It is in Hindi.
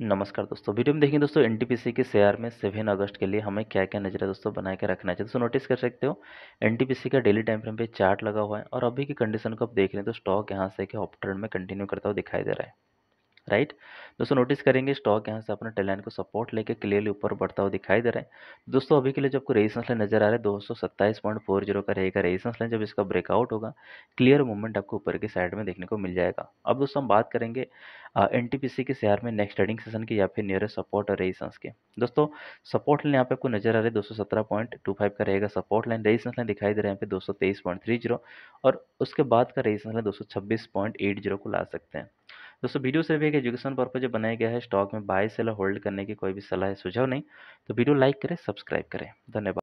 नमस्कार दोस्तों वीडियो में देखेंगे दोस्तों एनटीपीसी के शेयर में सेवन अगस्त के लिए हमें क्या क्या नजर दोस्तों बना के रखना चाहिए दोस्तों नोटिस कर सकते हो एनटीपीसी का डेली टाइम फ्रेम पे चार्ट लगा हुआ है और अभी की कंडीशन को आप देख रहे हैं तो स्टॉक यहाँ से के ऑप ट्रेंड में कंटिन्यू करता हुआ दिखाई दे रहा है राइट दोस्तों नोटिस करेंगे स्टॉक यहाँ से अपना टेलाइन को सपोर्ट लेके क्लियरली ऊपर बढ़ता हुआ दिखाई दे रहा है दोस्तों अभी के लिए जब आपको रेजिस्टेंस लाइन नजर आ रहा है दो का रहेगा रेजिस्टेंस लाइन जब इसका ब्रेकआउट होगा क्लियर मूवमेंट आपको ऊपर की साइड में देखने को मिल जाएगा अब दोस्तों हम बात करेंगे एन के शेयर में नेक्स्ट ट्रेडिंग सेशन की या फिर नियरेस्ट सपोर्ट और रेजिस्टेंस के दोस्तों सपोर्ट लाइन यहाँ पे आपको नजर आ रही है दो का रहेगा सपोर्ट लाइन रेजिस्टेंस लाइन दिखाई दे रहा है यहाँ पे दो और उसके बाद का रेजिस्टेंस लाइन दो को ला सकते हैं दोस्तों वीडियो सिर्फ एक एजुकेशन पर्पज जो बनाया गया है स्टॉक में बाय सेलर होल्ड करने की कोई भी सलाह है सुझाव नहीं तो वीडियो लाइक करें सब्सक्राइब करें धन्यवाद